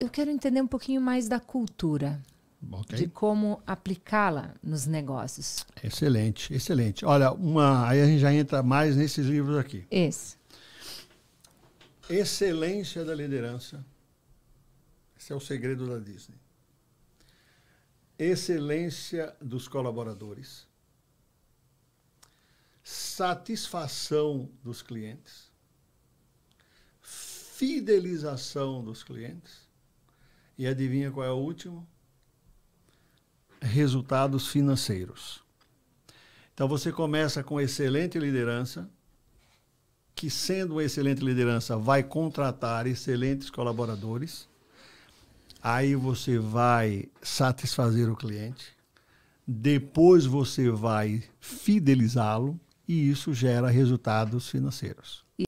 eu quero entender um pouquinho mais da cultura. Okay. De como aplicá-la nos negócios. Excelente, excelente. Olha, uma, aí a gente já entra mais nesses livros aqui. Esse. Excelência da liderança. Esse é o segredo da Disney. Excelência dos colaboradores. Satisfação dos clientes. Fidelização dos clientes e adivinha qual é o último? Resultados financeiros. Então você começa com excelente liderança, que sendo uma excelente liderança vai contratar excelentes colaboradores. Aí você vai satisfazer o cliente, depois você vai fidelizá-lo e isso gera resultados financeiros.